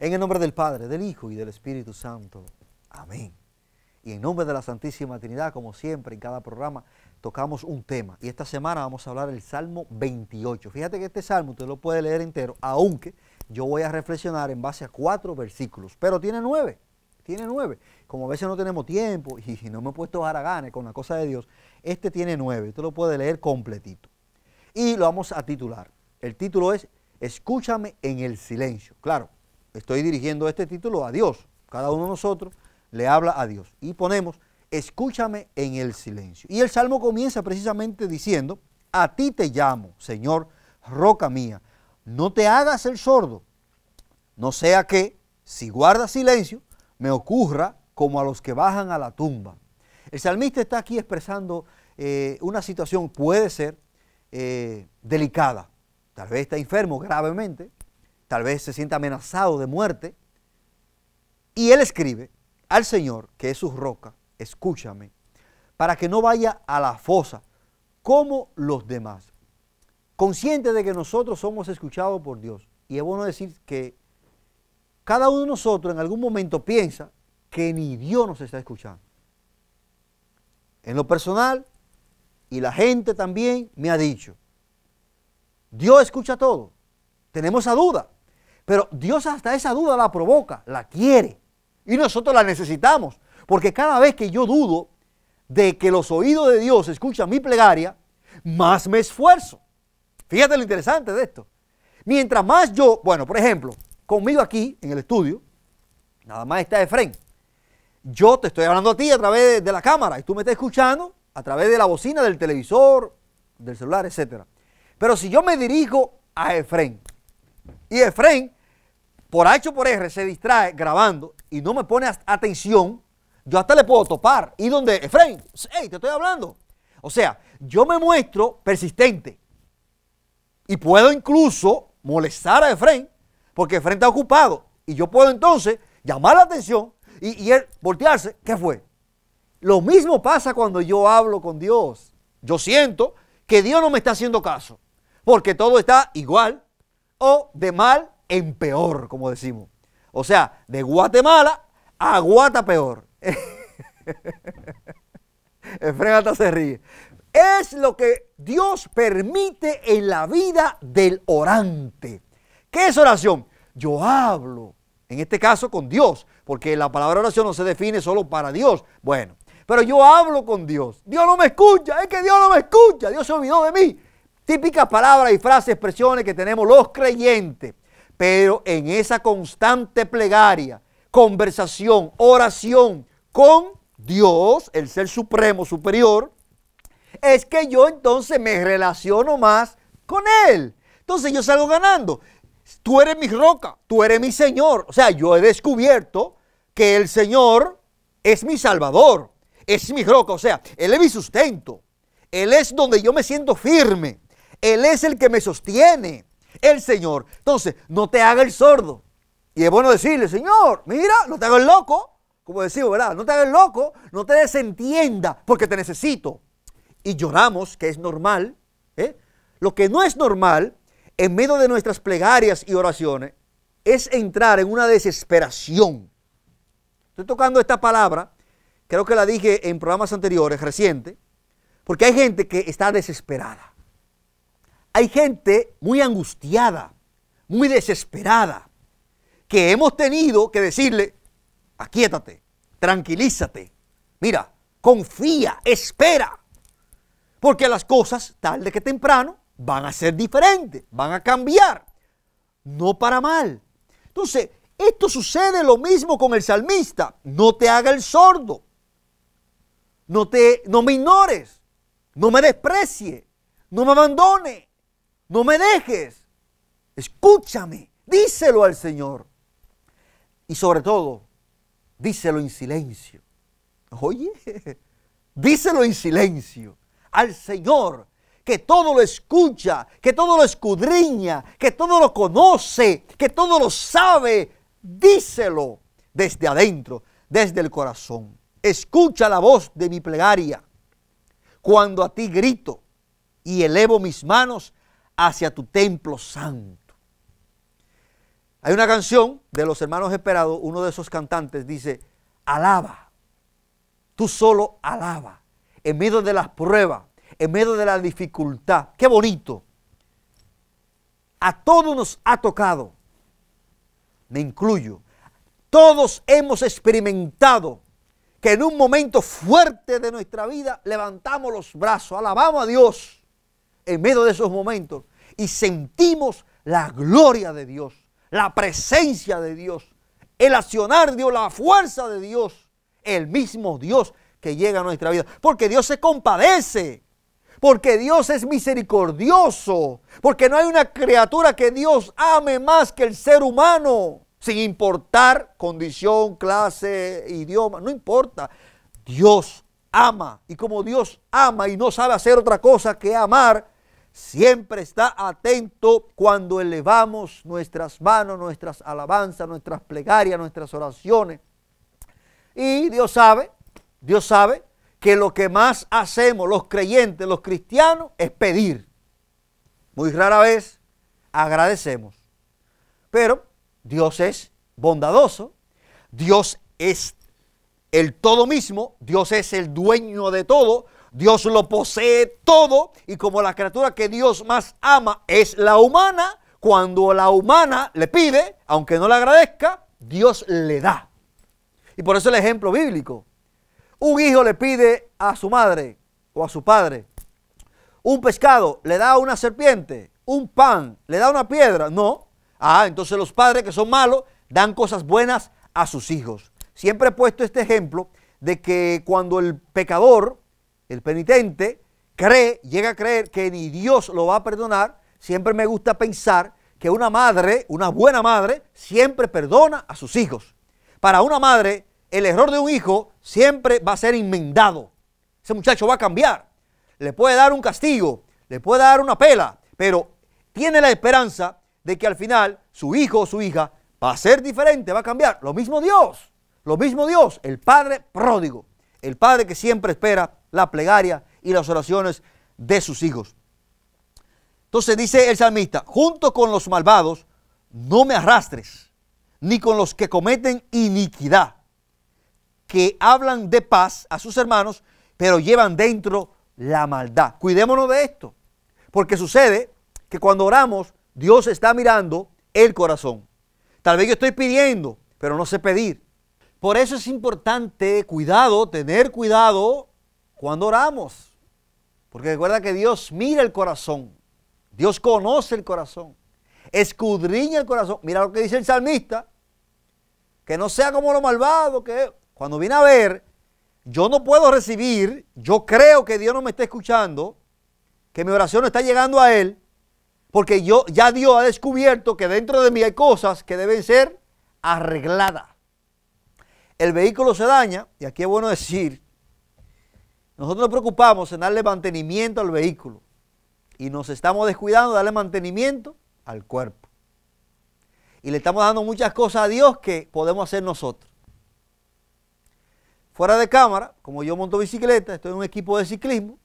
En el nombre del Padre, del Hijo y del Espíritu Santo. Amén. Y en nombre de la Santísima Trinidad, como siempre en cada programa, tocamos un tema. Y esta semana vamos a hablar del Salmo 28. Fíjate que este Salmo usted lo puede leer entero, aunque yo voy a reflexionar en base a cuatro versículos. Pero tiene nueve, tiene nueve. Como a veces no tenemos tiempo y no me he puesto a haraganes con la cosa de Dios, este tiene nueve. Usted lo puede leer completito. Y lo vamos a titular. El título es Escúchame en el silencio. Claro, estoy dirigiendo este título a Dios. Cada uno de nosotros le habla a Dios. Y ponemos, escúchame en el silencio. Y el salmo comienza precisamente diciendo, a ti te llamo, Señor, roca mía. No te hagas el sordo. No sea que, si guardas silencio, me ocurra como a los que bajan a la tumba. El salmista está aquí expresando eh, una situación, puede ser eh, delicada. Tal vez está enfermo gravemente, tal vez se sienta amenazado de muerte, y él escribe al Señor, que es su roca, escúchame, para que no vaya a la fosa como los demás. Consciente de que nosotros somos escuchados por Dios. Y es bueno decir que cada uno de nosotros en algún momento piensa que ni Dios nos está escuchando. En lo personal, y la gente también me ha dicho, Dios escucha todo. Tenemos esa duda. Pero Dios hasta esa duda la provoca, la quiere. Y nosotros la necesitamos. Porque cada vez que yo dudo de que los oídos de Dios escuchan mi plegaria, más me esfuerzo. Fíjate lo interesante de esto. Mientras más yo, bueno, por ejemplo, conmigo aquí en el estudio, nada más está Efren. Yo te estoy hablando a ti a través de, la cámara y tú me estás escuchando a través de la bocina, del televisor, del celular, etc. Pero si yo me dirijo a Efren y Efren por H o por R se distrae grabando y no me pone atención, yo hasta le puedo topar. Y donde, Efraín, hey, te estoy hablando. O sea, yo me muestro persistente. Y puedo incluso molestar a Efraín, porque Efraín está ocupado. Y yo puedo entonces llamar la atención y, y él voltearse. ¿Qué fue? Lo mismo pasa cuando yo hablo con Dios. Yo siento que Dios no me está haciendo caso, porque todo está igual o de mal en peor, como decimos. O sea, de Guatemala a Guata peor. se ríe. Es lo que Dios permite en la vida del orante. ¿Qué es oración? Yo hablo, en este caso con Dios, porque la palabra oración no se define solo para Dios. Bueno, pero yo hablo con Dios. Dios no me escucha, es que Dios no me escucha, Dios se olvidó de mí. Típicas palabras y frases, expresiones que tenemos los creyentes. Pero en esa constante plegaria, conversación, oración con Dios, el Ser Supremo, Superior, es que yo entonces me relaciono más con Él. Entonces yo salgo ganando. Tú eres mi roca, tú eres mi Señor. O sea, yo he descubierto que el Señor es mi Salvador, es mi roca. O sea, Él es mi sustento. Él es donde yo me siento firme. Él es el que me sostiene el Señor. Entonces, no te haga el sordo. Y es bueno decirle, Señor, mira, no te haga el loco. Como decimos, ¿verdad? No te hagas el loco, no te desentienda, porque te necesito. Y lloramos, que es normal. ¿eh? Lo que no es normal, en medio de nuestras plegarias y oraciones, es entrar en una desesperación. Estoy tocando esta palabra, creo que la dije en programas anteriores, reciente, porque hay gente que está desesperada hay gente muy angustiada, muy desesperada, que hemos tenido que decirle, aquíétate, tranquilízate, mira, confía, espera, porque las cosas tarde que temprano van a ser diferentes, van a cambiar, no para mal. Entonces, esto sucede lo mismo con el salmista, no te haga el sordo, no, te, no me ignores, no me desprecie, no me abandone no me dejes, escúchame, díselo al Señor. Y sobre todo, díselo en silencio. Oye, díselo en silencio al Señor, que todo lo escucha, que todo lo escudriña, que todo lo conoce, que todo lo sabe. Díselo desde adentro, desde el corazón. Escucha la voz de mi plegaria cuando a ti grito y elevo mis manos hacia tu templo santo. Hay una canción de los hermanos Esperados, uno de esos cantantes dice, alaba, tú solo alaba, en medio de las pruebas, en medio de la dificultad. Qué bonito. A todos nos ha tocado, me incluyo, todos hemos experimentado que en un momento fuerte de nuestra vida levantamos los brazos, alabamos a Dios en medio de esos momentos y sentimos la gloria de Dios, la presencia de Dios, el accionar de Dios, la fuerza de Dios, el mismo Dios que llega a nuestra vida. Porque Dios se compadece, porque Dios es misericordioso, porque no hay una criatura que Dios ame más que el ser humano, sin importar condición, clase, idioma, no importa. Dios ama y como Dios ama y no sabe hacer otra cosa que amar, Siempre está atento cuando elevamos nuestras manos, nuestras alabanzas, nuestras plegarias, nuestras oraciones. Y Dios sabe, Dios sabe que lo que más hacemos los creyentes, los cristianos, es pedir. Muy rara vez agradecemos. Pero Dios es bondadoso, Dios es el todo mismo, Dios es el dueño de todo, Dios lo posee todo y como la criatura que Dios más ama es la humana, cuando la humana le pide, aunque no le agradezca, Dios le da. Y por eso el ejemplo bíblico. Un hijo le pide a su madre o a su padre un pescado, le da a una serpiente, un pan, le da una piedra. No. Ah, entonces los padres que son malos dan cosas buenas a sus hijos. Siempre he puesto este ejemplo de que cuando el pecador el penitente cree, llega a creer que ni Dios lo va a perdonar. Siempre me gusta pensar que una madre, una buena madre, siempre perdona a sus hijos. Para una madre, el error de un hijo siempre va a ser enmendado. Ese muchacho va a cambiar. Le puede dar un castigo, le puede dar una pela, pero tiene la esperanza de que al final su hijo o su hija va a ser diferente, va a cambiar. Lo mismo Dios, lo mismo Dios, el Padre pródigo, el Padre que siempre espera la plegaria y las oraciones de sus hijos. Entonces dice el salmista, junto con los malvados, no me arrastres, ni con los que cometen iniquidad, que hablan de paz a sus hermanos, pero llevan dentro la maldad. Cuidémonos de esto, porque sucede que cuando oramos, Dios está mirando el corazón. Tal vez yo estoy pidiendo, pero no sé pedir. Por eso es importante, cuidado, tener cuidado cuando oramos. Porque recuerda que Dios mira el corazón. Dios conoce el corazón. Escudriña el corazón. Mira lo que dice el salmista. Que no sea como lo malvado que Cuando viene a ver, yo no puedo recibir, yo creo que Dios no me está escuchando, que mi oración no está llegando a Él, porque yo, ya Dios ha descubierto que dentro de mí hay cosas que deben ser arregladas. El vehículo se daña, y aquí es bueno decir nosotros nos preocupamos en darle mantenimiento al vehículo y nos estamos descuidando de darle mantenimiento al cuerpo. Y le estamos dando muchas cosas a Dios que podemos hacer nosotros. Fuera de cámara, como yo monto bicicleta, estoy en un equipo de ciclismo,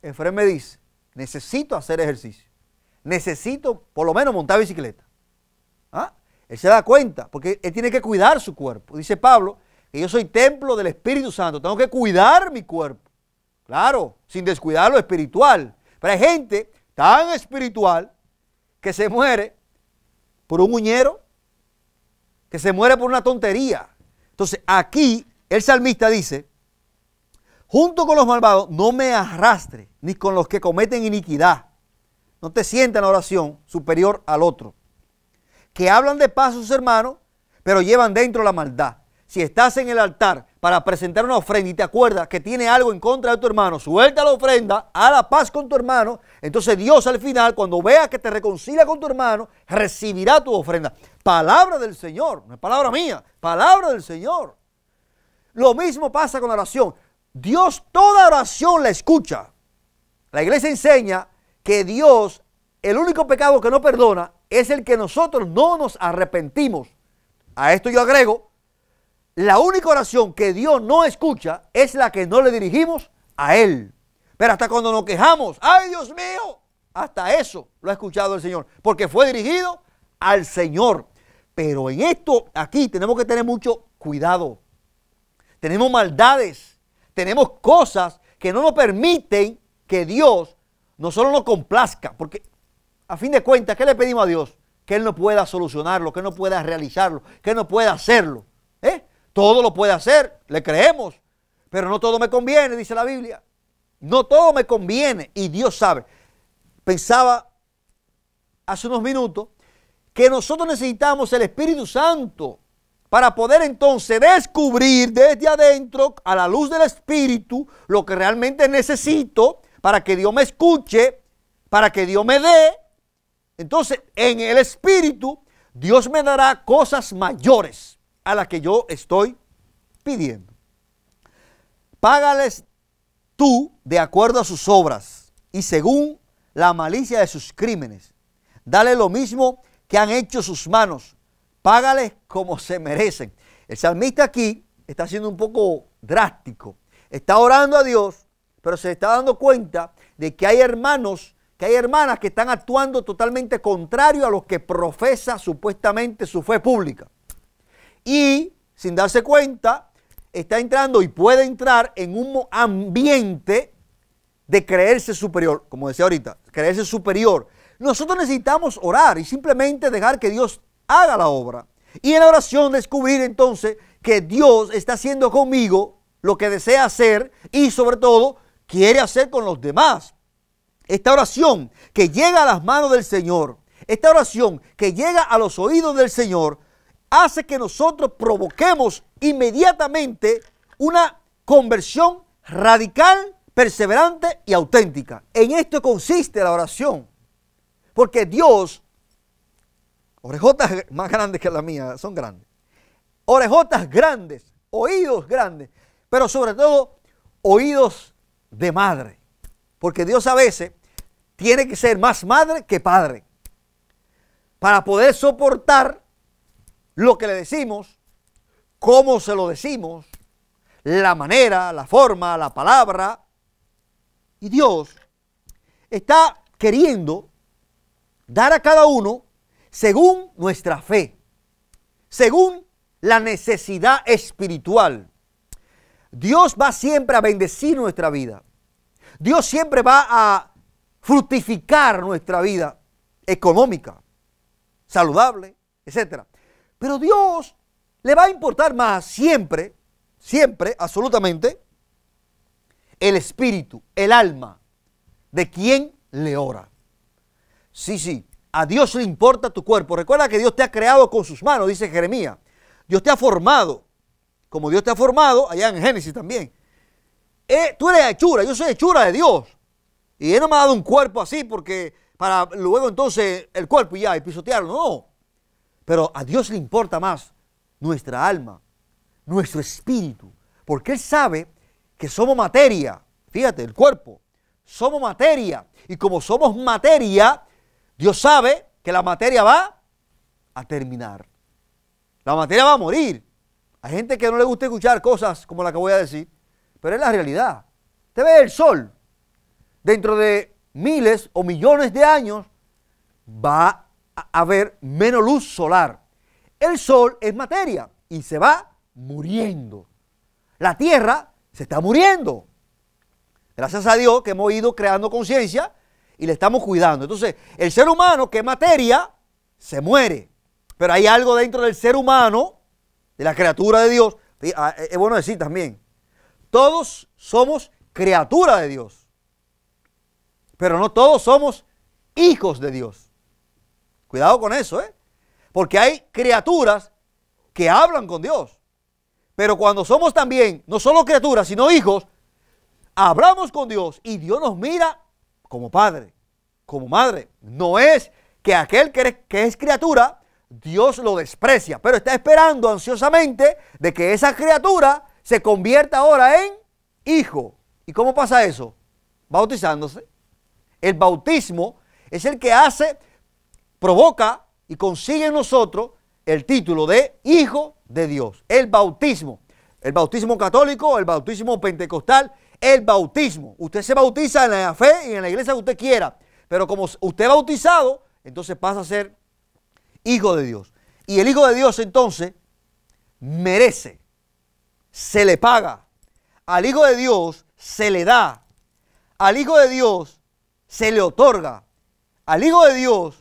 Efraín me dice, necesito hacer ejercicio, necesito por lo menos montar bicicleta. ¿Ah? Él se da cuenta, porque él tiene que cuidar su cuerpo. Dice Pablo, que yo soy templo del Espíritu Santo, tengo que cuidar mi cuerpo. Claro, sin descuidar lo espiritual. Pero hay gente tan espiritual que se muere por un uñero, que se muere por una tontería. Entonces aquí el salmista dice, junto con los malvados no me arrastre, ni con los que cometen iniquidad. No te sientas en oración superior al otro. Que hablan de paz sus hermanos, pero llevan dentro la maldad si estás en el altar para presentar una ofrenda y te acuerdas que tiene algo en contra de tu hermano, suelta la ofrenda, a la paz con tu hermano, entonces Dios al final, cuando vea que te reconcilia con tu hermano, recibirá tu ofrenda. Palabra del Señor, no es palabra mía, palabra del Señor. Lo mismo pasa con la oración. Dios toda oración la escucha. La iglesia enseña que Dios, el único pecado que no perdona, es el que nosotros no nos arrepentimos. A esto yo agrego la única oración que Dios no escucha es la que no le dirigimos a Él. Pero hasta cuando nos quejamos, ay Dios mío, hasta eso lo ha escuchado el Señor, porque fue dirigido al Señor. Pero en esto aquí tenemos que tener mucho cuidado. Tenemos maldades, tenemos cosas que no nos permiten que Dios no solo nos complazca, porque a fin de cuentas, ¿qué le pedimos a Dios? Que Él no pueda solucionarlo, que no pueda realizarlo, que no pueda hacerlo. Todo lo puede hacer, le creemos, pero no todo me conviene, dice la Biblia. No todo me conviene y Dios sabe. Pensaba hace unos minutos que nosotros necesitamos el Espíritu Santo para poder entonces descubrir desde adentro, a la luz del Espíritu, lo que realmente necesito para que Dios me escuche, para que Dios me dé. Entonces, en el Espíritu, Dios me dará cosas mayores a la que yo estoy pidiendo. Págales tú de acuerdo a sus obras y según la malicia de sus crímenes. Dale lo mismo que han hecho sus manos. Págales como se merecen. El salmista aquí está siendo un poco drástico. Está orando a Dios, pero se está dando cuenta de que hay hermanos, que hay hermanas que están actuando totalmente contrario a lo que profesa supuestamente su fe pública y sin darse cuenta está entrando y puede entrar en un ambiente de creerse superior, como decía ahorita, creerse superior. Nosotros necesitamos orar y simplemente dejar que Dios haga la obra. Y en la oración descubrir entonces que Dios está haciendo conmigo lo que desea hacer y sobre todo quiere hacer con los demás. Esta oración que llega a las manos del Señor, esta oración que llega a los oídos del Señor, hace que nosotros provoquemos inmediatamente una conversión radical, perseverante y auténtica. En esto consiste la oración. Porque Dios, orejotas más grandes que la mía, son grandes. Orejotas grandes, oídos grandes, pero sobre todo oídos de madre. Porque Dios a veces tiene que ser más madre que padre para poder soportar lo que le decimos, cómo se lo decimos, la manera, la forma, la palabra. Y Dios está queriendo dar a cada uno según nuestra fe, según la necesidad espiritual. Dios va siempre a bendecir nuestra vida. Dios siempre va a fructificar nuestra vida económica, saludable, etcétera. Pero Dios le va a importar más siempre, siempre, absolutamente, el espíritu, el alma de quien le ora. Sí, sí, a Dios le importa tu cuerpo. Recuerda que Dios te ha creado con sus manos, dice Jeremías. Dios te ha formado, como Dios te ha formado, allá en Génesis también. Eh, tú eres hechura, yo soy hechura de Dios. Y Él no me ha dado un cuerpo así porque para luego entonces el cuerpo ya y pisotearlo. No, pero a Dios le importa más nuestra alma, nuestro espíritu, porque Él sabe que somos materia. Fíjate, el cuerpo. Somos materia. Y como somos materia, Dios sabe que la materia va a terminar. La materia va a morir. Hay gente que no le gusta escuchar cosas como la que voy a decir, pero es la realidad. Te ve el sol. Dentro de miles o millones de años va haber menos luz solar. El sol es materia y se va muriendo. La tierra se está muriendo. Gracias a Dios que hemos ido creando conciencia y le estamos cuidando. Entonces, el ser humano que es materia, se muere. Pero hay algo dentro del ser humano, de la criatura de Dios. Ah, eh, es bueno decir también, todos somos criatura de Dios. Pero no todos somos hijos de Dios. Cuidado con eso, ¿eh? Porque hay criaturas que hablan con Dios. Pero cuando somos también, no solo criaturas, sino hijos, hablamos con Dios y Dios nos mira como padre, como madre. No es que aquel que es criatura, Dios lo desprecia, pero está esperando ansiosamente de que esa criatura se convierta ahora en hijo. ¿Y cómo pasa eso? Bautizándose. El bautismo es el que hace provoca y consigue en nosotros el título de Hijo de Dios, el bautismo. El bautismo católico, el bautismo pentecostal, el bautismo. Usted se bautiza en la fe y en la iglesia que usted quiera, pero como usted es bautizado, entonces pasa a ser Hijo de Dios. Y el Hijo de Dios entonces merece, se le paga. Al Hijo de Dios se le da. Al Hijo de Dios se le otorga. Al Hijo de Dios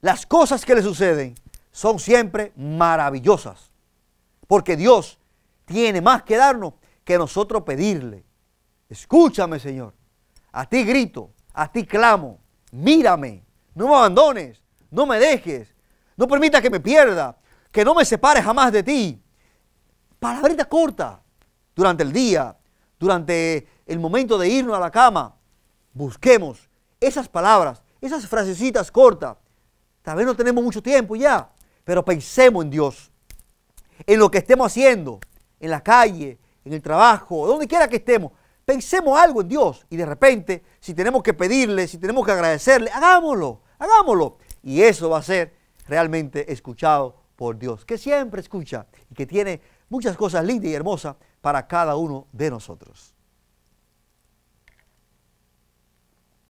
las cosas que le suceden son siempre maravillosas. Porque Dios tiene más que darnos que nosotros pedirle. Escúchame, Señor. A ti grito, a ti clamo. Mírame. No me abandones. No me dejes. No permita que me pierda. Que no me separe jamás de ti. Palabrita corta. Durante el día, durante el momento de irnos a la cama, busquemos esas palabras, esas frasecitas cortas Tal vez no tenemos mucho tiempo ya, pero pensemos en Dios, en lo que estemos haciendo, en la calle, en el trabajo, donde quiera que estemos. Pensemos algo en Dios y de repente, si tenemos que pedirle, si tenemos que agradecerle, hagámoslo, hagámoslo. Y eso va a ser realmente escuchado por Dios, que siempre escucha y que tiene muchas cosas lindas y hermosas para cada uno de nosotros.